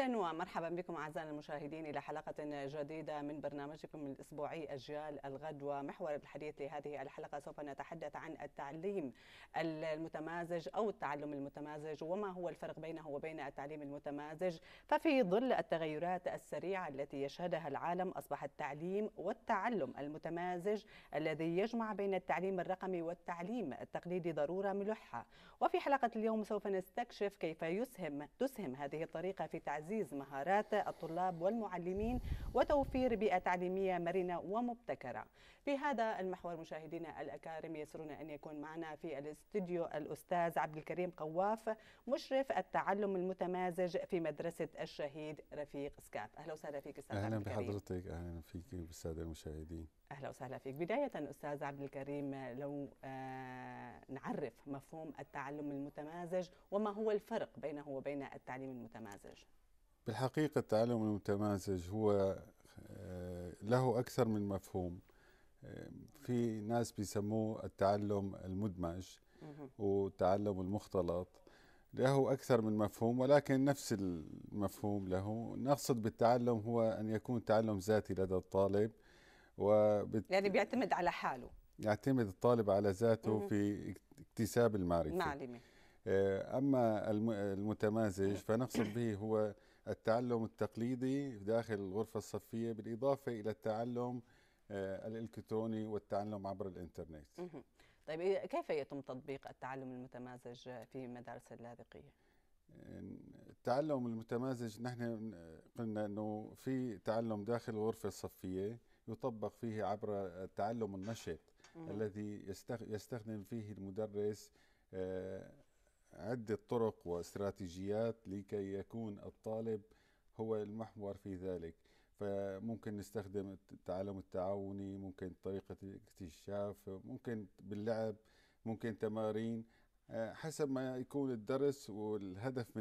اهلا ومرحبا بكم اعزائنا المشاهدين الى حلقه جديده من برنامجكم الاسبوعي اجيال الغد ومحور الحديث لهذه الحلقه سوف نتحدث عن التعليم المتمازج او التعلم المتمازج وما هو الفرق بينه وبين التعليم المتمازج ففي ظل التغيرات السريعه التي يشهدها العالم اصبح التعليم والتعلم المتمازج الذي يجمع بين التعليم الرقمي والتعليم التقليدي ضروره ملحه وفي حلقه اليوم سوف نستكشف كيف يسهم تسهم هذه الطريقه في تعزيز تعزيز مهارات الطلاب والمعلمين وتوفير بيئة تعليمية مرنة ومبتكرة في هذا المحور مشاهدينا الأكارم يسرنا أن يكون معنا في الاستديو الأستاذ عبد الكريم قواف مشرف التعلم المتمازج في مدرسة الشهيد رفيق سكاف أهلا وسهلا فيك أستاذ أهلا بحضرتك أهلا فيك بالسادة المشاهدين اهلا وسهلا فيك بدايه استاذ عبد الكريم لو آه نعرف مفهوم التعلم المتمازج وما هو الفرق بينه وبين التعليم المتمازج بالحقيقة التعلم المتمازج هو آه، له أكثر من مفهوم آه، في ناس بيسموه التعلم المدمج والتعلم المختلط له أكثر من مفهوم ولكن نفس المفهوم له نقصد بالتعلم هو أن يكون تعلم ذاتي لدى الطالب وبت... يعني بيعتمد على حاله يعتمد الطالب على ذاته في اكتساب المعرفة معلمة آه، أما المتمازج فنقصد به هو التعلم التقليدي داخل الغرفة الصفية بالإضافة إلى التعلم آه، الإلكتروني والتعلم عبر الإنترنت طيب كيف يتم تطبيق التعلم المتمازج في مدارس اللاذقية؟ التعلم المتمازج نحن قلنا أنه في تعلم داخل الغرفة الصفية يطبق فيه عبر التعلم النشط الذي يستخدم فيه المدرس آه، عدة طرق واستراتيجيات لكي يكون الطالب هو المحور في ذلك فممكن نستخدم التعلم التعاوني ممكن طريقة الاكتشاف ممكن باللعب ممكن تمارين حسب ما يكون الدرس والهدف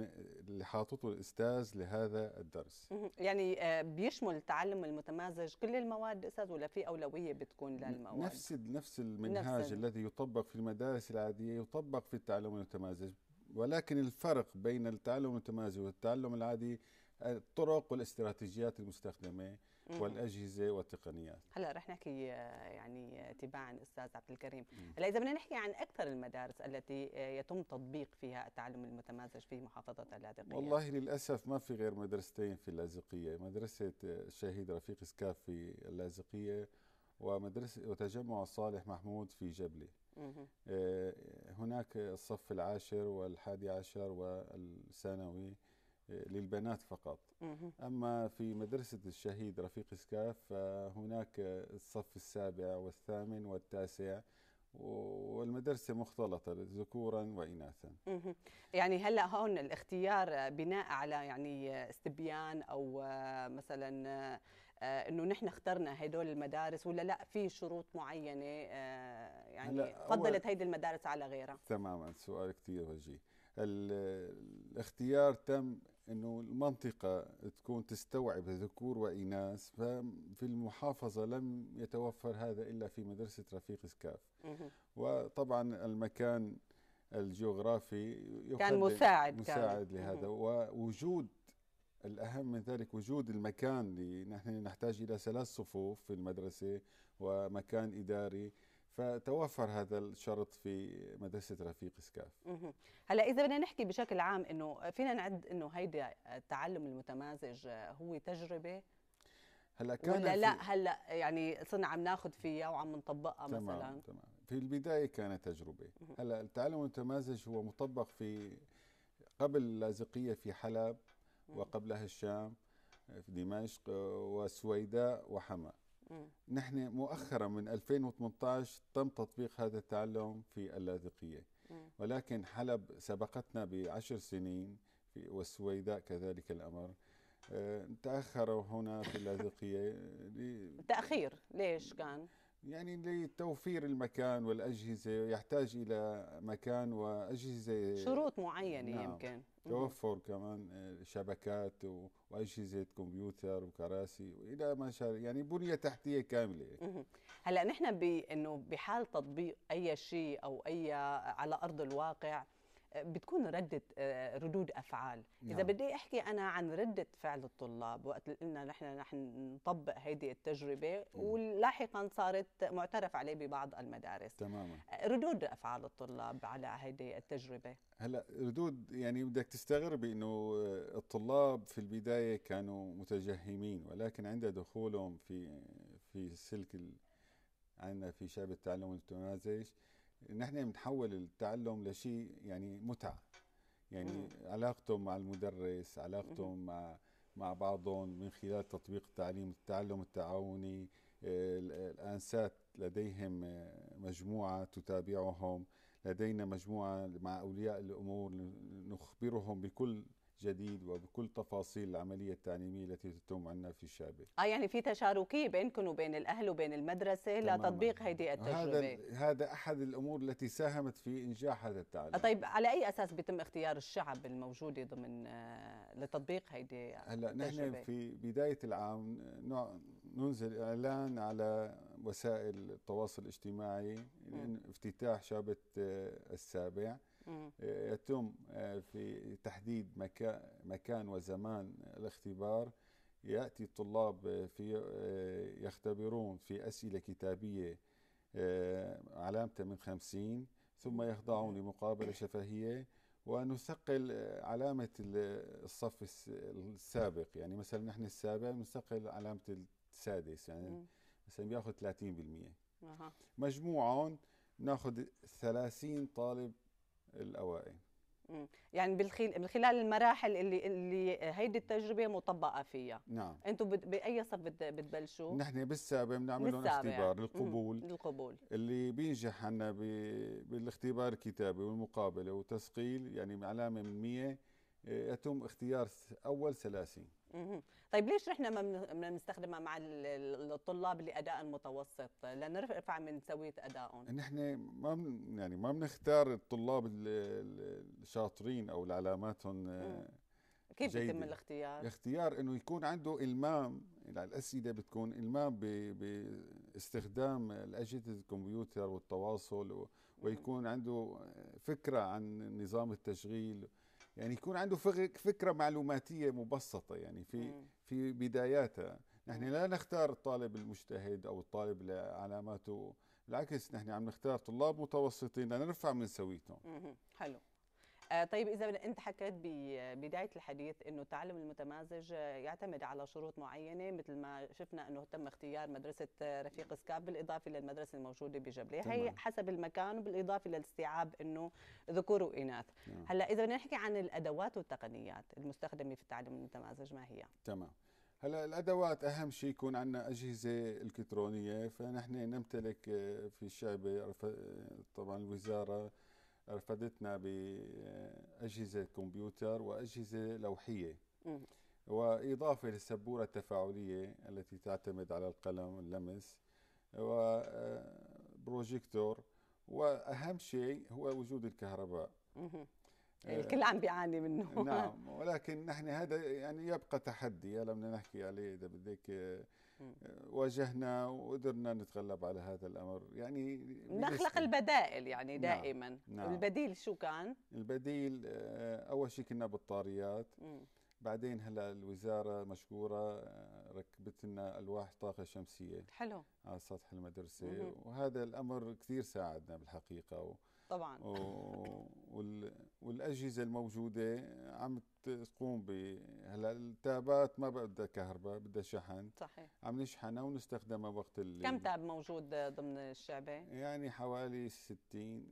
اللي حاطته الاستاذ لهذا الدرس يعني آه، بيشمل التعلم المتمازج كل المواد استاذ ولا في اولويه بتكون للمواد نفس نفس المنهاج نفس الذي يطبق في المدارس العاديه يطبق في التعلم المتمازج ولكن الفرق بين التعلم المتمازج والتعلم العادي الطرق والاستراتيجيات المستخدمه والاجهزه والتقنيات هلا رح نحكي آه، يعني آه، تباعا استاذ عبد الكريم هلا اذا بدنا نحكي عن اكثر المدارس التي آه، يتم تطبيق فيها التعلم المتمازج في محافظه اللاذقيه والله للاسف ما في غير مدرستين في اللاذقيه مدرسه الشهيد رفيق سكاف في اللاذقيه ومدرسه وتجمع صالح محمود في جبله هناك الصف العاشر والحادي عشر والثانوي للبنات فقط أما في مدرسة الشهيد رفيق سكاف فهناك الصف السابع والثامن والتاسع والمدرسة مختلطة ذكورا وإناثا يعني هلأ هون الاختيار بناء على يعني استبيان أو مثلا انه نحن اخترنا هدول المدارس ولا لا في شروط معينه آه، يعني فضلت هيدي المدارس على غيرها تماما سؤال كثير وجيه الاختيار تم انه المنطقه تكون تستوعب ذكور واناث ففي المحافظه لم يتوفر هذا الا في مدرسه رفيق سكاف وطبعا المكان الجغرافي كان مساعد مساعد لهذا ووجود الأهم من ذلك وجود المكان اللي نحن نحتاج إلى ثلاث صفوف في المدرسة ومكان إداري فتوفر هذا الشرط في مدرسه رفيق سكاف هلا اذا بدنا نحكي بشكل عام انه فينا نعد انه هيدا التعلم المتمازج هو تجربه هلا كان ولا لا هلا يعني صرنا عم ناخذ فيها وعم نطبقها تمام مثلا تمام في البدايه كانت تجربه هلا التعلم المتمازج هو مطبق في قبل اللاذقيه في حلب وقبلها الشام في دمشق والسويداء وحماه نحن مؤخرا من 2018 تم تطبيق هذا التعلم في اللاذقية ولكن حلب سبقتنا بعشر سنين والسويداء كذلك الأمر آه، تأخروا هنا في اللاذقية تأخير ليش كان؟ يعني لتوفير المكان والأجهزة يحتاج إلى مكان وأجهزة شروط معينة نعم. يمكن توفر كمان آه، شبكات واجهزه كمبيوتر وكراسي والى ما شابه يعني بنيه تحتيه كامله هلا نحن بانه بحال تطبيق اي شيء او اي على ارض الواقع بتكون ردة آه، ردود أفعال نعم. إذا بدي أحكي أنا عن ردة فعل الطلاب وقت قلنا نحن نحن نطبق هذه التجربة م. ولاحقا صارت معترف عليه ببعض المدارس تماما آه، ردود أفعال الطلاب على هذه التجربة هلا ردود يعني بدك تستغربي انه آه، الطلاب في البدايه كانوا متجهمين ولكن عند دخولهم في في سلك عندنا في شعب التعلم المتمازج نحن بنحول التعلم لشيء يعني متعه يعني مم. علاقتهم مع المدرس علاقتهم مع مع بعضهم من خلال تطبيق التعليم التعلم التعاوني آه، الانسات لديهم آه، مجموعه تتابعهم لدينا مجموعه مع اولياء الامور نخبرهم بكل جديد وبكل تفاصيل العملية التعليمية التي تتم عندنا في الشعبية آه يعني في تشاركية بينكم وبين الأهل وبين المدرسة لتطبيق هذه التجربة هذا, هذا أحد الأمور التي ساهمت في إنجاح هذا التعليم آه، طيب على أي أساس بيتم اختيار الشعب الموجودة ضمن آه، لتطبيق هذه هلا نحن في بداية العام ننزل إعلان على وسائل التواصل الاجتماعي افتتاح شعبة آه، السابع آه، يتم آه، في تحديد مكان وزمان الاختبار ياتي الطلاب آه، في يختبرون في اسئله كتابيه علامته من 50 ثم يخضعون لمقابله شفهيه ونثقل علامه الصف السابق يعني مثلا نحن السابع نثقل علامه السادس يعني مثلا بياخذ 30% مجموعهم ناخذ 30 طالب الاوائل يعني من خلال المراحل اللي اللي هيدي التجربه مطبقه فيها نعم انتم باي صف بتبلشوا؟ نحن بالسابع بنعمل لهم اختبار القبول القبول اللي بينجح عنا بالاختبار الكتابي والمقابله وتثقيل يعني علامه من 100 آه، يتم اختيار اول ثلاثي طيب ليش احنا ما بنستخدمها مع الطلاب لاداء المتوسط لنرفع من سويه ادائهم نحن يعني ما يعني ما بنختار الطلاب الشاطرين او العلاماتهم آه، كيف جيدة. بيتم الاختيار؟ الاختيار انه يكون عنده المام يعني الاسئله بتكون المام باستخدام الاجهزه الكمبيوتر والتواصل ويكون عنده فكره عن نظام التشغيل يعني يكون عنده فكره معلوماتيه مبسطه يعني في في بداياته نحن لا نختار الطالب المجتهد او الطالب لعلاماته بالعكس نحن عم نختار طلاب متوسطين لنرفع من سويتهم حلو آه طيب اذا انت حكيت ببدايه الحديث انه التعلم المتمازج آه، يعتمد على شروط معينه مثل ما شفنا انه تم اختيار مدرسه آه، رفيق سكاب بالاضافه للمدرسه الموجوده بجبله هي حسب المكان بالاضافه للاستيعاب انه ذكور واناث نعم. هلا اذا بدنا نحكي عن الادوات والتقنيات المستخدمه في التعلم المتمازج ما هي تمام هلا الادوات اهم شيء يكون عندنا اجهزه الكترونيه فنحن نمتلك آه، في الشعب طبعا الوزاره أرفدتنا بأجهزة كمبيوتر وأجهزة لوحية وإضافة للسبورة التفاعلية التي تعتمد على القلم واللمس وبروجيكتور آه، وأهم شيء هو وجود الكهرباء آه، يعني الكل عم بيعاني منه نعم ولكن نحن هذا يعني يبقى تحدي هلا بدنا نحكي عليه اذا بدك آه، واجهنا وقدرنا نتغلب على هذا الامر يعني نخلق البدائل يعني نعم، دائما نعم. نعم. البديل شو كان البديل آه، اول شيء كنا بالطاريات م. بعدين هلا الوزاره مشكوره آه، ركبت لنا الواح طاقه شمسيه حلو على سطح المدرسه مم. وهذا الامر كثير ساعدنا بالحقيقه و طبعا و... وال... والاجهزه الموجوده عم تقوم بهلا هلا التابات ما بدها كهرباء بدها شحن صحيح عم نشحنها ونستخدمها وقت ال كم تاب موجود ضمن الشعبة؟ يعني حوالي 60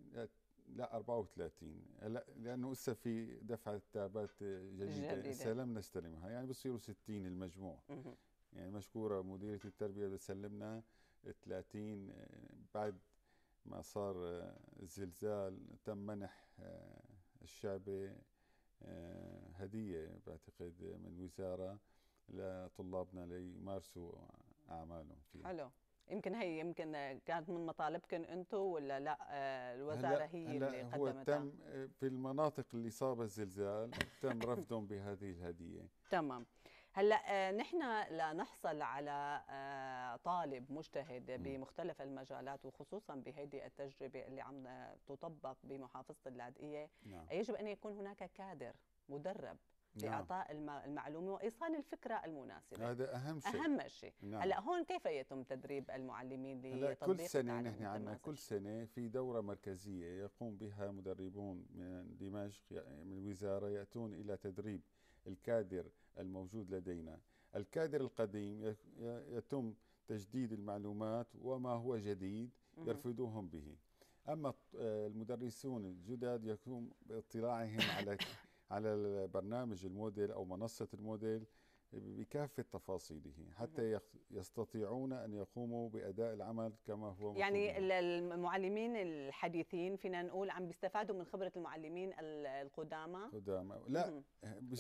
لا 34 هلا لانه هسه في دفعه تابات جديده هسه لم نستلمها يعني بصيروا 60 المجموع مه. يعني مشكوره مديريه التربيه بتسلمنا 30 بعد ما صار الزلزال تم منح آه، الشعبه آه، هدية بعتقد من الوزارة لطلابنا ليمارسوا أعمالهم فيها حلو يمكن هي يمكن كانت من مطالبكم انتم ولا لا آه، الوزاره هلأ هي هلأ اللي قدمتها؟ هو تم آه، في المناطق اللي صاب الزلزال تم رفضهم بهذه الهديه تمام هلا آه، نحن لنحصل على آه، طالب مجتهد بمختلف المجالات وخصوصا بهذه التجربه اللي عم آه، تطبق بمحافظه اللاذقيه نعم. يجب ان يكون هناك كادر مدرب لاعطاء نعم. المعلومه وايصال الفكره المناسبه هذا اهم شيء اهم شيء نعم. هلا هون كيف يتم تدريب المعلمين لتطبيق كل سنه نحن عندنا كل سنه في دوره مركزيه يقوم بها مدربون من دمشق يعني من الوزاره ياتون الى تدريب الكادر الموجود لدينا الكادر القديم يتم تجديد المعلومات وما هو جديد يرفضوهم به اما آه، المدرسون الجدد يقوم باطلاعهم على على البرنامج الموديل او منصه الموديل بكافة تفاصيله حتى نعم. يستطيعون أن يقوموا بأداء العمل كما هو مطلوب. يعني المعلمين الحديثين فينا نقول عم بيستفادوا من خبرة المعلمين القدامى القدامى لا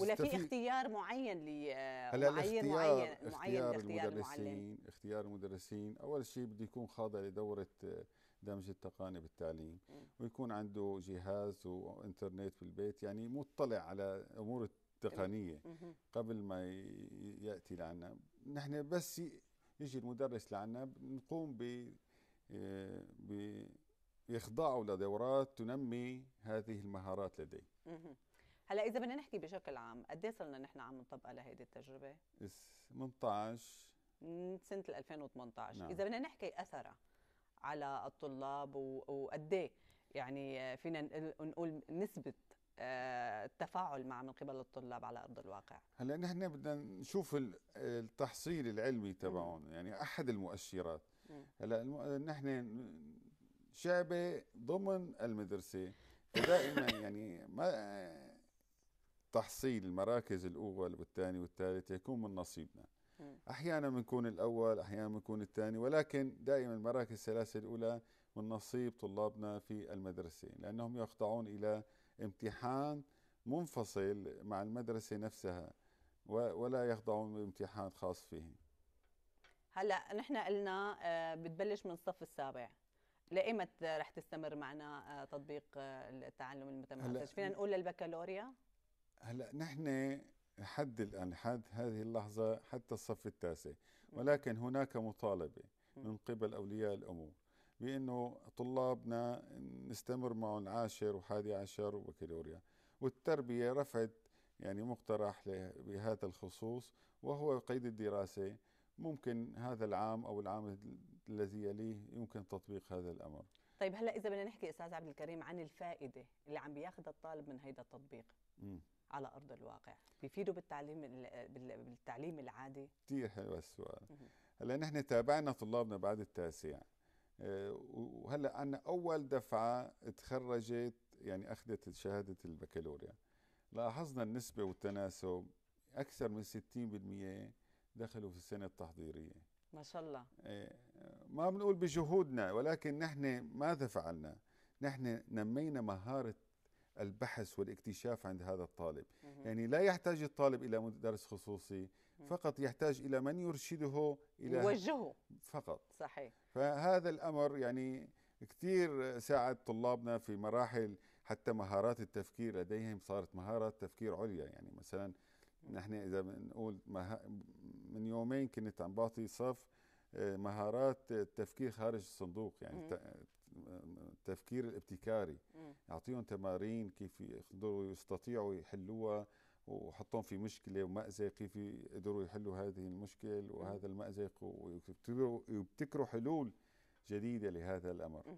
ولا في اختيار معين ل معين معين معين اختيار المدرسين اختيار المدرسين أول شيء بده يكون خاضع لدورة آه، دمج التقاني بالتعليم ويكون عنده جهاز وانترنت في البيت يعني مطلع على امور التقنية إيه. قبل ما ياتي لعنا نحن بس يجي المدرس لعنا نقوم ب باخضاعه لدورات تنمي هذه المهارات لديه هلا اذا بدنا نحكي بشكل عام قد ايه صرنا نحن عم نطبقها لهيدي التجربه 18 من سنه 2018 نعم. اذا بدنا نحكي اثرها على الطلاب وقد ايه يعني فينا نقول نسبه آه، التفاعل معه من قبل الطلاب على ارض الواقع هلا نحن بدنا نشوف التحصيل العلمي تبعهم يعني احد المؤشرات هلا نحن شعبه ضمن المدرسه فدائما يعني ما تحصيل المراكز الاول والثاني والثالث يكون من نصيبنا احيانا بنكون الاول احيانا بنكون الثاني ولكن دائما المراكز الثلاثه الاولى من نصيب طلابنا في المدرسه لانهم يخضعون الى امتحان منفصل مع المدرسة نفسها ولا يخضعون لامتحان خاص فيه هلا نحن قلنا آه، بتبلش من الصف السابع لإيمت رح تستمر معنا آه، تطبيق آه، التعلم المتمركز فينا نقول للبكالوريا هلا نحن لحد الان لحد هذه اللحظه حتى الصف التاسع ولكن هناك مطالبه من قبل اولياء الامور بانه طلابنا نستمر معهم عاشر وحادي عشر وبكالوريا والتربيه رفعت يعني مقترح بهذا الخصوص وهو قيد الدراسه ممكن هذا العام او العام الذي يليه يمكن تطبيق هذا الامر طيب هلا اذا بدنا نحكي استاذ عبد الكريم عن الفائده اللي عم بياخذها الطالب من هيدا التطبيق م. على ارض الواقع بيفيدوا بالتعليم بالتعليم العادي كثير حلو السؤال هلا نحن تابعنا طلابنا بعد التاسع وهلا انا اول دفعه تخرجت يعني اخذت شهاده البكالوريا لاحظنا النسبه والتناسب اكثر من 60% دخلوا في السنه التحضيريه ما شاء الله إيه، ما بنقول بجهودنا ولكن نحن ماذا فعلنا نحن نمينا مهاره البحث والاكتشاف عند هذا الطالب يعني لا يحتاج الطالب الى مدرس خصوصي فقط يحتاج إلى من يرشده إلى يوجهه فقط صحيح فهذا الأمر يعني كثير ساعد طلابنا في مراحل حتى مهارات التفكير لديهم صارت مهارات تفكير عليا يعني مثلا نحن إذا بنقول من يومين كنت عم بعطي صف آه، مهارات التفكير خارج الصندوق يعني التفكير الابتكاري اعطيهم تمارين كيف يقدروا يستطيعوا يحلوها وحطهم في مشكله ومأزق كيف يقدروا يحلوا هذه المشكله وهذا المأزق ويبتكروا حلول جديده لهذا الامر.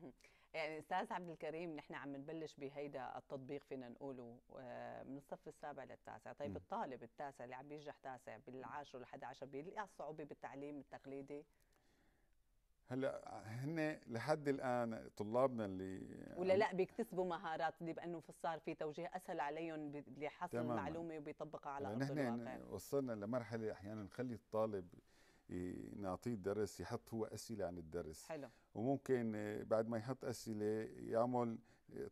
يعني استاذ عبد الكريم نحن عم نبلش بهيدا التطبيق فينا نقوله آه، من الصف السابع للتاسع، طيب الطالب التاسع اللي عم بينجح تاسع بالعاشر وال11 بيلاقي الصعوبه بالتعليم التقليدي؟ هلا هن لحد الان طلابنا اللي ولا لا بيكتسبوا مهارات دي بانه صار في توجيه اسهل عليهم لحصل المعلومه معلومه وبيطبقها على ارض الواقع وصلنا لمرحله احيانا نخلي الطالب نعطيه الدرس يحط هو اسئله عن الدرس حلو وممكن بعد ما يحط اسئله يعمل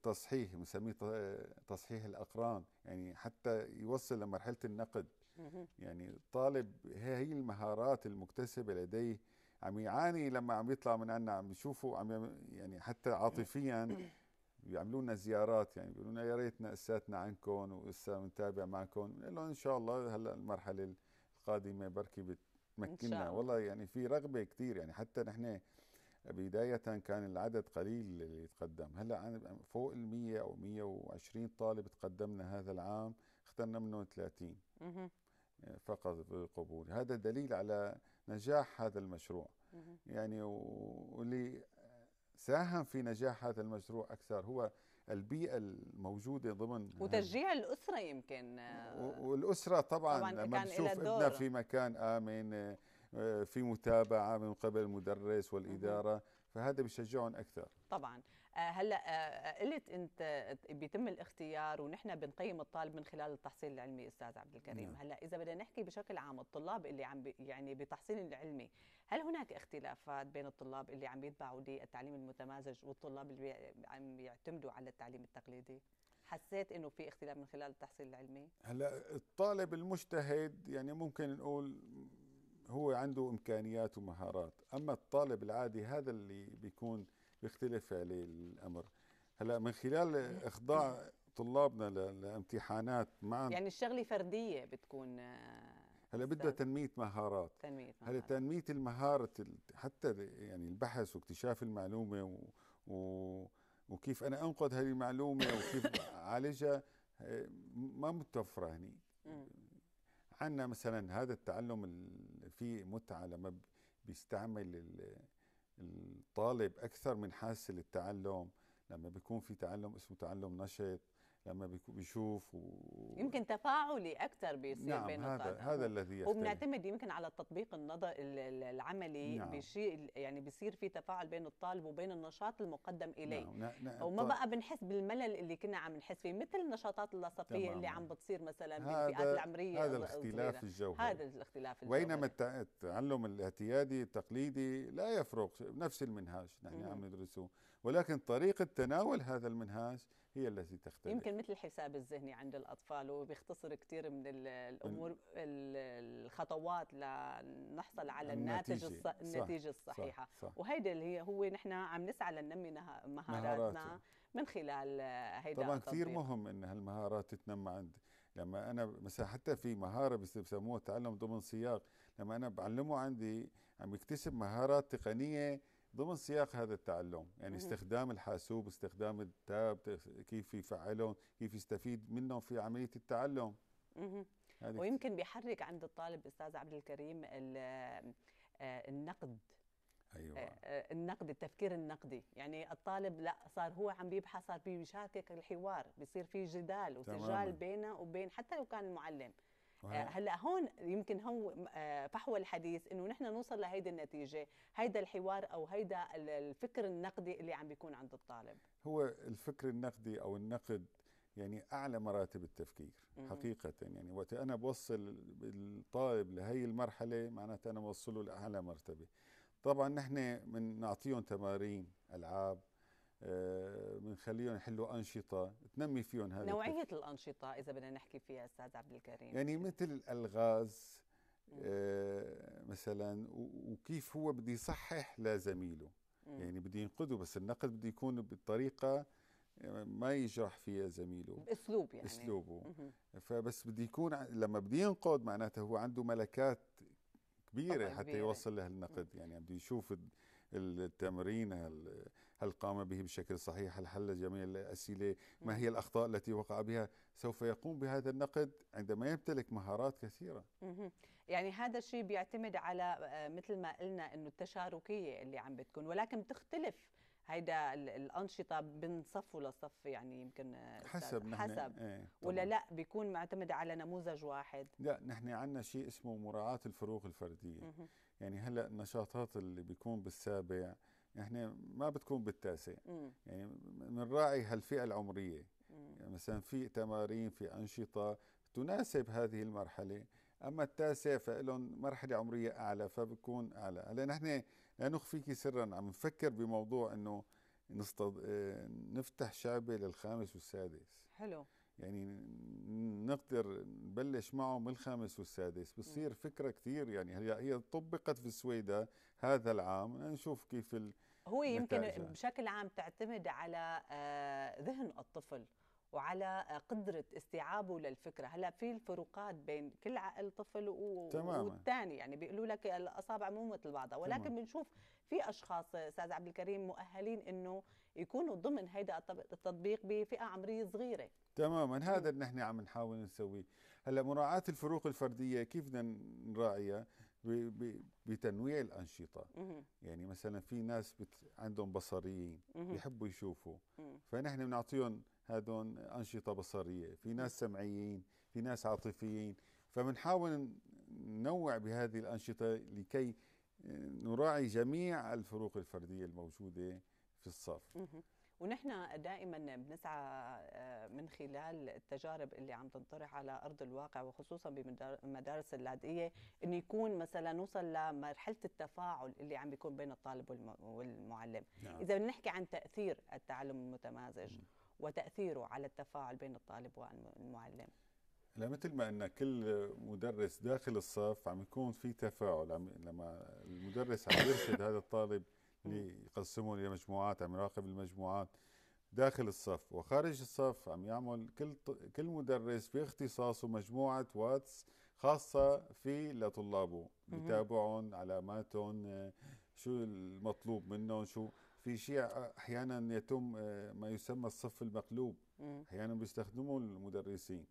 تصحيح بنسميه تصحيح الاقران يعني حتى يوصل لمرحله النقد يعني الطالب هي المهارات المكتسبه لديه عم يعاني لما عم يطلع من عنا عم بيشوفوا عم يعني حتى عاطفيا بيعملوا لنا زيارات يعني بيقولوا لنا يا ريتنا لساتنا عنكم ولسه بنتابع معكم بنقول لهم ان شاء الله هلا المرحله القادمه بركي بتمكننا والله يعني في رغبه كثير يعني حتى نحن بداية كان العدد قليل اللي تقدم هلا فوق ال 100 او 120 طالب تقدمنا هذا العام اخترنا منهم 30 فقط بالقبول هذا دليل على نجاح هذا المشروع يعني واللي ساهم في نجاح هذا المشروع اكثر هو البيئه الموجوده ضمن وتشجيع الاسره يمكن والاسره طبعا, طبعاً لما بنشوف ابنا في مكان امن آه، في متابعه من قبل المدرس والاداره فهذا بيشجعهم اكثر طبعا آه، هلا آه، آه، قلت انت بيتم الاختيار ونحن بنقيم الطالب من خلال التحصيل العلمي استاذ عبد الكريم نعم. هلا اذا بدنا نحكي بشكل عام الطلاب اللي عم يعني بتحصيل العلمي هل هناك اختلافات بين الطلاب اللي عم يتبعوا للتعليم المتمازج والطلاب اللي عم يعتمدوا على التعليم التقليدي حسيت انه في اختلاف من خلال التحصيل العلمي هلا الطالب المجتهد يعني ممكن نقول هو عنده امكانيات ومهارات اما الطالب العادي هذا اللي بيكون بيختلف عليه الامر هلا من خلال اخضاع طلابنا لامتحانات مع يعني الشغله فرديه بتكون آه، هلا بدها تنميه مهارات تنميه مهارات هلا تنميه المهاره حتى يعني البحث واكتشاف المعلومه و... و... وكيف انا انقد هذه المعلومه وكيف اعالجها آه، ما متوفره هني عندنا مثلا هذا التعلم في متعه لما بيستعمل الطالب اكثر من حاسه للتعلم لما بيكون في تعلم اسمه تعلم نشط لما بيشوف و... يمكن تفاعلي اكثر بيصير نعم بين هذا الطلبة. هذا الذي يختلف وبنعتمد يمكن على التطبيق النظر العملي نعم. بشيء يعني بيصير في تفاعل بين الطالب وبين النشاط المقدم اليه نعم. نعم. وما بقى بنحس بالملل اللي كنا عم نحس فيه مثل النشاطات اللاصقيه اللي عم بتصير مثلا بالفئات العمريه هذا الاختلاف الجوهري هذا الاختلاف الجوهري وينما التعلم الاعتيادي التقليدي لا يفرق نفس المنهاج نحن عم ندرسه ولكن طريقه تناول هذا المنهاج هي التي تختلف يمكن مثل الحساب الذهني عند الأطفال وبيختصر كثير من الأمور الخطوات لنحصل على الناتج النتيجة, الص... النتيجة الصحيحة صح صح وهيدا اللي هي هو نحن عم نسعى لننمي مهاراتنا من خلال هيدا طبعا كثير مهم ان هالمهارات تتنمى عند لما انا مثلا حتى في مهاره بسموها تعلم ضمن سياق لما انا بعلمه عندي عم يكتسب مهارات تقنيه ضمن سياق هذا التعلم يعني استخدام الحاسوب استخدام التاب كيف يفعلهم كيف يستفيد منهم في عملية التعلم ويمكن بيحرك عند الطالب أستاذ عبد الكريم آه، النقد أيوة. آه، آه، النقد التفكير النقدي يعني الطالب لا صار هو عم بيبحث صار بيشاركك الحوار بيصير في جدال وسجال بينه وبين حتى لو كان المعلم آه، هلا هون يمكن هو آه، فحوى الحديث انه نحن نوصل لهيدي النتيجه هيدا الحوار او هيدا الفكر النقدي اللي عم بيكون عند الطالب هو الفكر النقدي او النقد يعني اعلى مراتب التفكير حقيقه يعني وقت انا بوصل الطالب لهي المرحله معناتها انا بوصله لاعلى مرتبه طبعا نحن من نعطيهم تمارين العاب بنخليهم يحلوا انشطه تنمي فيهم هذا نوعيه التف... الانشطه اذا بدنا نحكي فيها استاذ عبد الكريم يعني مثل الالغاز آه، مثلا وكيف هو بده يصحح لزميله يعني بده ينقده بس النقد بده يكون بطريقه آه، ما يجرح فيها زميله باسلوب يعني اسلوبه فبس بده يكون لما بده ينقد معناته هو عنده ملكات كبيره حتى كبيرة. يوصل لهالنقد يعني بده يشوف التمرين هل قام به بشكل صحيح هل حل جميع الأسئلة ما نعم. هي الأخطاء التي وقع بها سوف يقوم بهذا النقد عندما يمتلك مهارات كثيرة يعني هذا الشيء بيعتمد على آه، مثل ما قلنا أنه التشاركية اللي عم بتكون ولكن بتختلف هيدا الانشطه من صف لصف يعني يمكن آه، حسب نحن حسب ايه ولا لا بيكون معتمد على نموذج واحد لا نحن عندنا شيء اسمه مراعاه الفروق الفرديه يعني هلا النشاطات اللي بيكون بالسابع احنا يعني ما بتكون بالتاسع يعني بنراعي هالفئه العمريه يعني مثلا في تمارين في انشطه تناسب هذه المرحله اما التاسع فلهم مرحله عمريه اعلى فبكون اعلى هلا نحن لا نخفيك سرا عم نفكر بموضوع انه نصطد... آه، نفتح شعبه للخامس والسادس حلو يعني نقدر نبلش معه من الخامس والسادس بتصير فكره كثير يعني هلا هي طبقت في السويدة هذا العام نشوف كيف ال... هو يمكن نتائجها. يعني. بشكل عام تعتمد على آه، ذهن الطفل وعلى آه، قدرة استيعابه للفكرة هلا في الفروقات بين كل عقل طفل و... والثاني يعني بيقولوا لك الأصابع مو مثل بعضها ولكن بنشوف في أشخاص أستاذ عبد الكريم مؤهلين إنه يكونوا ضمن هيدا التطبيق بفئة عمرية صغيرة تماما هذا اللي نحن عم نحاول نسويه هلا مراعاة الفروق الفردية كيف بدنا نراعيها بتنويع الانشطه يعني مثلا في ناس بت عندهم بصريين بيحبوا يشوفوا فنحن بنعطيهم هذون انشطه بصريه في ناس سمعيين في ناس عاطفيين فبنحاول ننوع بهذه الانشطه لكي آه، نراعي جميع الفروق الفرديه الموجوده في الصف ونحن دائما بنسعى آه، من خلال التجارب اللي عم تنطرح على ارض الواقع وخصوصا بمدارس اللاذقيه انه يكون مثلا نوصل لمرحله التفاعل اللي عم بيكون بين الطالب والمعلم نعم. اذا بنحكي عن تاثير التعلم المتمازج وتاثيره على التفاعل بين الطالب والمعلم لا مثل ما ان كل مدرس داخل الصف عم يكون في تفاعل عم لما المدرس عم يرشد هذا الطالب يقسموا مجموعات عم يراقب المجموعات داخل الصف وخارج الصف عم يعمل كل كل مدرس باختصاصه مجموعه واتس خاصه في لطلابه بتابعهم علاماتهم آه، شو المطلوب منهم شو في شيء احيانا يتم آه، ما يسمى الصف المقلوب احيانا بيستخدموا المدرسين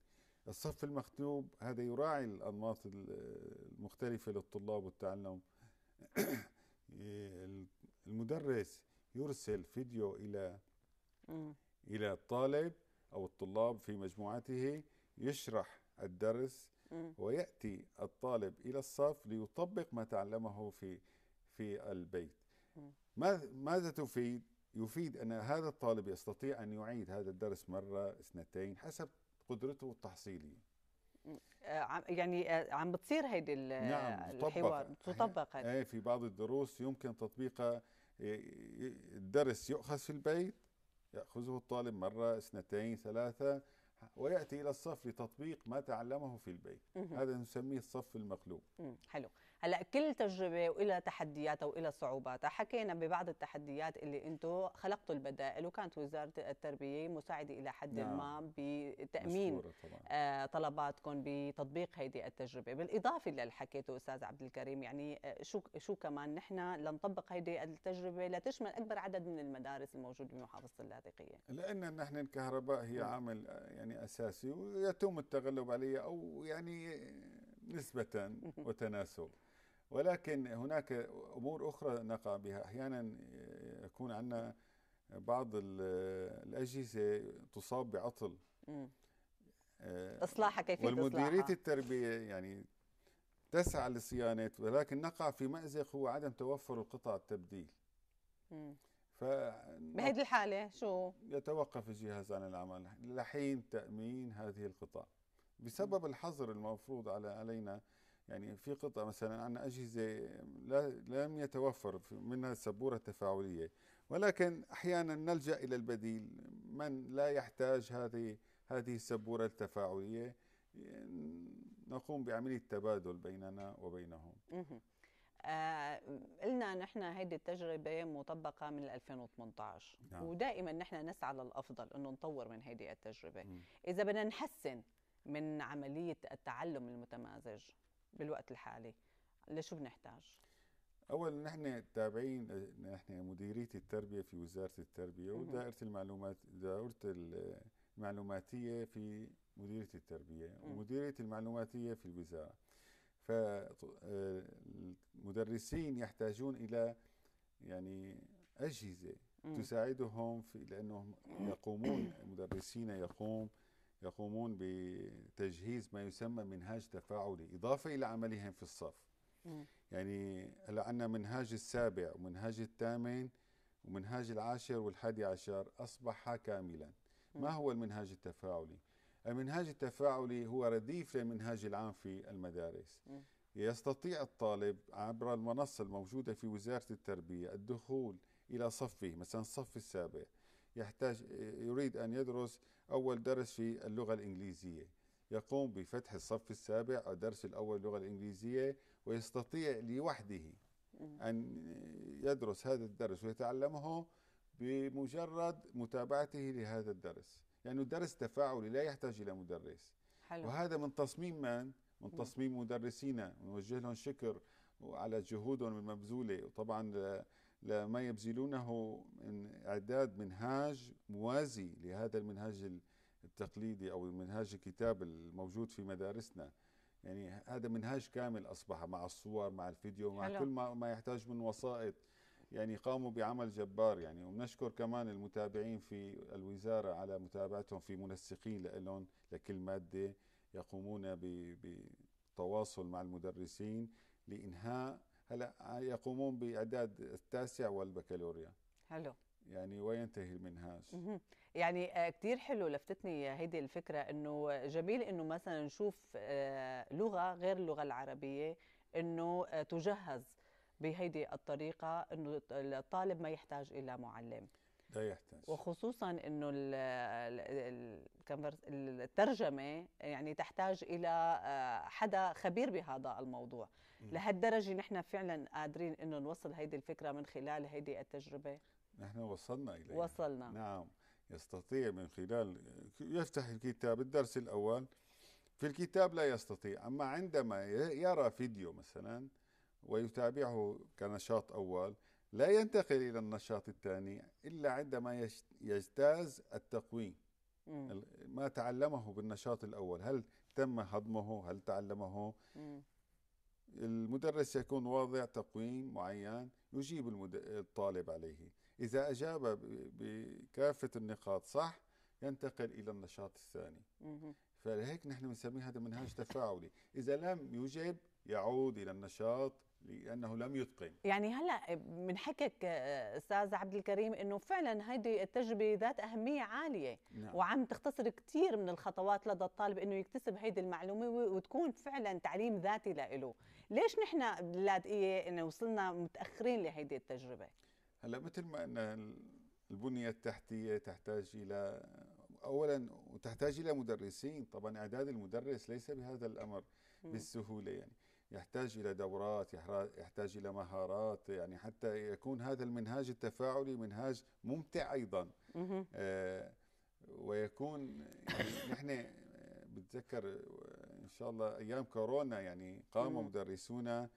الصف المقلوب هذا يراعي الانماط المختلفه للطلاب والتعلم المدرس يرسل فيديو الى م. الى الطالب او الطلاب في مجموعته يشرح الدرس م. وياتي الطالب الى الصف ليطبق ما تعلمه في في البيت ماذا تفيد يفيد ان هذا الطالب يستطيع ان يعيد هذا الدرس مره اثنتين حسب قدرته التحصيليه يعني آه، عم بتصير هيدي نعم الحوار تطبق ايه في بعض الدروس يمكن تطبيقها آه، الدرس يؤخذ في البيت ياخذه الطالب مره اثنتين ثلاثه وياتي الى الصف لتطبيق ما تعلمه في البيت هذا نسميه الصف المقلوب حلو هلا كل تجربه والها تحدياتها والها صعوباتها حكينا ببعض التحديات اللي انتم خلقتوا البدائل وكانت وزاره التربيه مساعده الى حد نعم. ما بتامين آه، طلباتكم بتطبيق هذه التجربه بالاضافه للي حكيته استاذ عبد الكريم يعني آه، شو شو كمان نحن لنطبق هذه التجربه لتشمل اكبر عدد من المدارس الموجوده بمحافظه اللاذقيه لان نحن الكهرباء هي نعم. عامل آه، يعني اساسي ويتم التغلب عليه او يعني نسبه وتناسب ولكن هناك امور اخرى نقع بها احيانا يكون عندنا بعض الاجهزه تصاب بعطل آه، اصلاحها كيفيه والمديريه التربيه يعني تسعى لصيانه ولكن نقع في مازق هو عدم توفر القطع التبديل ف بهذه الحاله شو يتوقف الجهاز عن العمل لحين تامين هذه القطع بسبب الحظر المفروض على علينا يعني في قطع مثلا عندنا أجهزة لا لم يتوفر منها السبورة التفاعلية ولكن أحيانا نلجأ إلى البديل من لا يحتاج هذه هذه السبورة التفاعلية نقوم بعملية تبادل بيننا وبينهم آه قلنا نحن هيدي التجربة مطبقة من 2018 نعم. ودائما نحن نسعى للأفضل أنه نطور من هيدي التجربة مم. إذا بدنا نحسن من عملية التعلم المتمازج بالوقت الحالي لشو بنحتاج؟ اولا نحن تابعين نحن مديرية التربية في وزارة التربية ودائرة المعلومات دائرة المعلوماتية في مديرية التربية ومديرية المعلوماتية في الوزارة فالمدرسين يحتاجون إلى يعني أجهزة تساعدهم في لأنهم يقومون مدرسين يقوم يقومون بتجهيز ما يسمى منهاج تفاعلي إضافة إلى عملهم في الصف يعني هلا عندنا منهاج السابع ومنهاج الثامن ومنهاج العاشر والحادي عشر أصبح كاملا ما هو المنهاج التفاعلي؟ المنهاج التفاعلي هو رديف للمنهاج العام في المدارس يستطيع الطالب عبر المنصة الموجودة في وزارة التربية الدخول إلى صفه مثلا الصف السابع يحتاج يريد أن يدرس أول درس في اللغة الإنجليزية يقوم بفتح الصف السابع الدرس الأول اللغة الإنجليزية ويستطيع لوحده أن يدرس هذا الدرس ويتعلمه بمجرد متابعته لهذا الدرس لأنه يعني الدرس تفاعلي لا يحتاج إلى مدرس حلو. وهذا من تصميم من؟ من تصميم مدرسينا ونوجه لهم شكر على جهودهم المبذولة وطبعا لما يبذلونه من إعداد منهاج موازي لهذا المنهاج التقليدي أو منهاج الكتاب الموجود في مدارسنا يعني هذا منهاج كامل أصبح مع الصور مع الفيديو مع حلو. كل ما, ما يحتاج من وسائط يعني قاموا بعمل جبار يعني وبنشكر كمان المتابعين في الوزارة على متابعتهم في منسقين لهم لكل مادة يقومون بتواصل مع المدرسين لإنهاء هلا يقومون باعداد التاسع والبكالوريا حلو يعني وينتهي المنهاج يعني آه، كثير حلو لفتتني هيدي الفكره انه جميل انه مثلا نشوف آه، لغه غير اللغه العربيه انه آه، تجهز بهيدي الطريقه انه الطالب ما يحتاج الى معلم لا يحتاج وخصوصا انه الترجمه يعني تحتاج الى آه، حدا خبير بهذا الموضوع لهالدرجه نحن فعلا قادرين انه نوصل هيدي الفكره من خلال هيدي التجربه نحن وصلنا اليها وصلنا نعم يستطيع من خلال يفتح الكتاب الدرس الاول في الكتاب لا يستطيع اما عندما يرى فيديو مثلا ويتابعه كنشاط اول لا ينتقل إلى النشاط الثاني إلا عندما يجتاز التقويم ما تعلمه بالنشاط الأول هل تم هضمه هل تعلمه المدرس يكون واضع تقويم معين يجيب الطالب عليه إذا أجاب بكافة النقاط صح ينتقل إلى النشاط الثاني فلهيك نحن بنسميه هذا منهاج تفاعلي إذا لم يجب يعود إلى النشاط لانه لم يتقن يعني هلا من حكك استاذ عبد الكريم انه فعلا هذه التجربه ذات اهميه عاليه نعم. وعم تختصر كثير من الخطوات لدى الطالب انه يكتسب هذه المعلومه وتكون فعلا تعليم ذاتي له ليش نحن لاذقيه انه وصلنا متاخرين لهذه التجربه هلا مثل ما ان البنيه التحتيه تحتاج الى اولا وتحتاج الى مدرسين طبعا اعداد المدرس ليس بهذا الامر بالسهوله يعني يحتاج إلى دورات يحتاج إلى مهارات يعني حتى يكون هذا المنهاج التفاعلي منهاج ممتع أيضا آه ويكون يعني نحن آه، بتذكر آه، إن شاء الله أيام كورونا يعني قام مدرسونا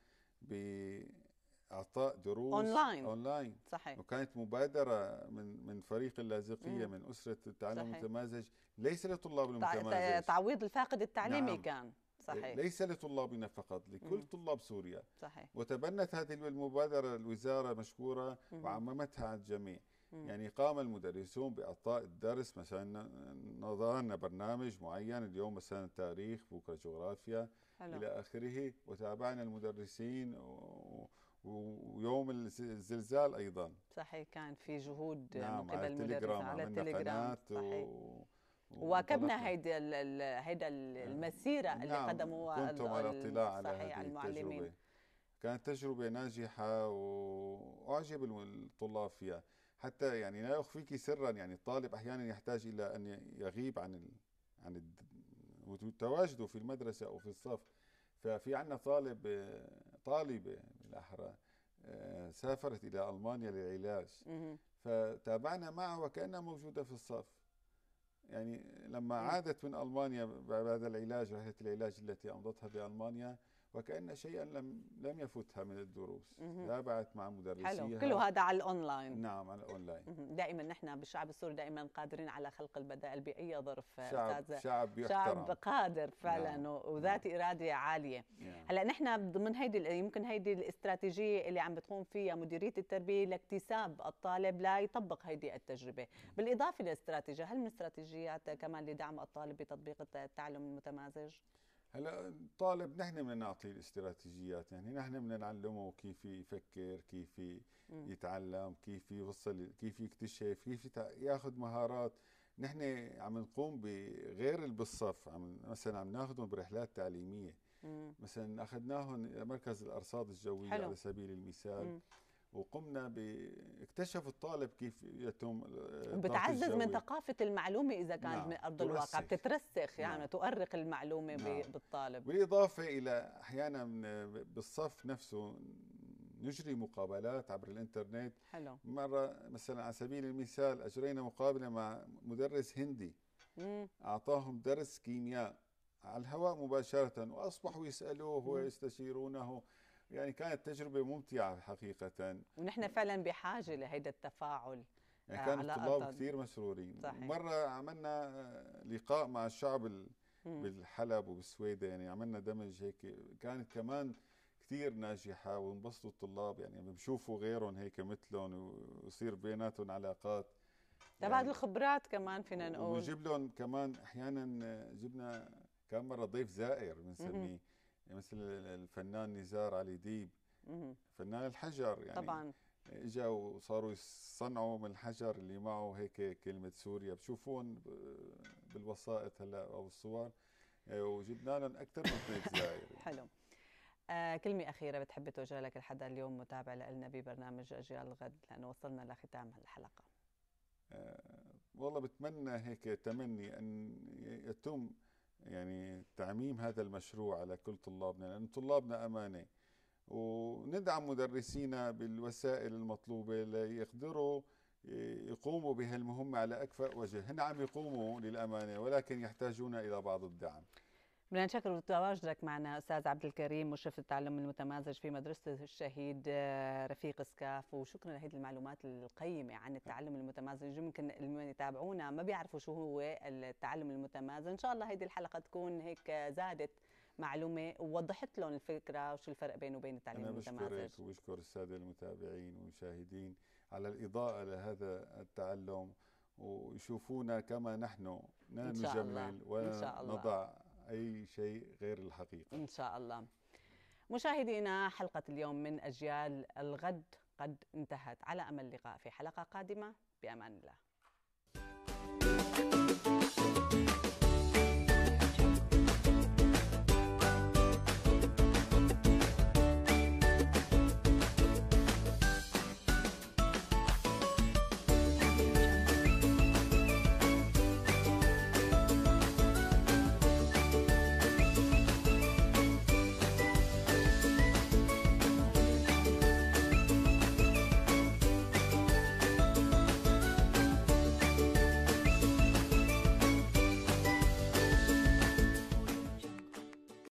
بإعطاء دروس أونلاين أونلاين صحيح وكانت مبادرة من من فريق اللاذقية من أسرة التعلم المتمازج ليس لطلاب المتمازج تعويض الفاقد التعليمي نعم. كان صحيح. ليس لطلابنا فقط لكل طلاب سوريا صحيح. وتبنت هذه المبادرة الوزارة مشكورة وعممتها على الجميع يعني قام المدرسون بإعطاء الدرس مثلا نظرنا برنامج معين اليوم مثلا تاريخ بكرة جغرافيا حلو. إلى آخره وتابعنا المدرسين و... ويوم الزلزال ايضا صحيح كان في جهود نعم من قبل المدرسين على التليجرام, على التليجرام. صحيح. و... وواكبنا هيدا هيدا نعم. المسيره اللي نعم. قدموها كنتم على اطلاع على هذه المعلمين التجربة. كانت تجربه ناجحه واعجب الطلاب فيها حتى يعني لا اخفيك سرا يعني الطالب احيانا يحتاج الى ان يغيب عن ال... عن الد... تواجده في المدرسه او في الصف ففي عندنا طالب طالبه بالاحرى آه، سافرت الى المانيا للعلاج فتابعنا معها وكانها موجوده في الصف يعني لما إيه. عادت من ألمانيا بعد العلاج رحلة العلاج التي أمضتها بألمانيا وكان شيئا لم لم يفوتها من الدروس تابعت مع مدرسيها حلو كل هذا على الاونلاين نعم على الاونلاين دائما نحن بالشعب السوري دائما قادرين على خلق البدائل باي ظرف شعب شعب يحترم. شعب قادر نعم. فعلا نعم. وذات نعم. اراده عاليه نعم. هلا نحن ضمن هيدي يمكن هيدي الاستراتيجيه اللي عم بتقوم فيها مديريه التربيه لاكتساب الطالب لا يطبق هيدي التجربه بالاضافه للاستراتيجيه هل من استراتيجيات كمان لدعم الطالب بتطبيق التعلم المتمازج هلا طالب نحن بدنا نعطيه الاستراتيجيات يعني نحن بدنا نعلمه كيف يفكر كيف يتعلم كيف يوصل كيف يكتشف كيف ياخذ مهارات نحن عم نقوم بغير اللي بالصف عم مثلا عم ناخذهم برحلات تعليميه مثلا اخذناهم مركز الارصاد الجويه حلو. على سبيل المثال مم. وقمنا باكتشف الطالب كيف يتم آه، بتعزز من ثقافه المعلومه اذا كانت نعم. من ارض الواقع بتترسخ يعني نعم. تؤرق المعلومه نعم. بالطالب بالاضافه الى احيانا بالصف نفسه نجري مقابلات عبر الانترنت حلو. مره مثلا على سبيل المثال اجرينا مقابله مع مدرس هندي مم. اعطاهم درس كيمياء على الهواء مباشره واصبحوا يسالوه ويستشيرونه يعني كانت تجربة ممتعة حقيقة ونحن فعلا بحاجة لهذا التفاعل يعني آه، كان الطلاب كثير مسرورين صحيح. مرة عملنا آه، لقاء مع الشعب بالحلب وبالسويدة يعني عملنا دمج هيك كانت كمان كثير ناجحة وانبسطوا الطلاب يعني بشوفوا غيرهم هيك مثلهم ويصير بيناتهم علاقات تبع طيب، يعني الخبرات كمان فينا نقول ونجيب لهم كمان احيانا آه، جبنا كان مرة ضيف زائر بنسميه يعني مثل الفنان نزار علي ديب فنان الحجر يعني طبعا اجا وصاروا يصنعوا من الحجر اللي معه هيك كلمه سوريا بشوفون بالوسائط هلا او الصور آه، وجبنا لهم اكثر من ثلاث زاير حلو آه كلمة أخيرة بتحب توجه لك لحدا اليوم متابع لنا ببرنامج أجيال الغد لأنه وصلنا لختام الحلقة. آه والله بتمنى هيك تمني أن يتم يعني تعميم هذا المشروع على كل طلابنا لأن طلابنا أمانة وندعم مدرسينا بالوسائل المطلوبة ليقدروا يقوموا بهالمهمة على أكفأ وجه هن عم يقوموا للأمانة ولكن يحتاجون إلى بعض الدعم بدنا نشكر تواجدك معنا استاذ عبد الكريم مشرف التعلم المتمازج في مدرسه الشهيد آه، رفيق سكاف وشكرا لهذه المعلومات القيمه عن التعلم المتمازج يمكن اللي يتابعونا ما بيعرفوا شو هو التعلم المتمازج ان شاء الله هذه الحلقه تكون هيك زادت معلومه ووضحت لهم الفكره وشو الفرق بينه وبين التعليم المتمازج انا بشكرك وبشكر الساده المتابعين والمشاهدين على الاضاءه لهذا التعلم ويشوفونا كما نحن لا نجمل ولا نضع اي شيء غير الحقيقه ان شاء الله مشاهدينا حلقه اليوم من اجيال الغد قد انتهت على امل لقاء في حلقه قادمه بامان الله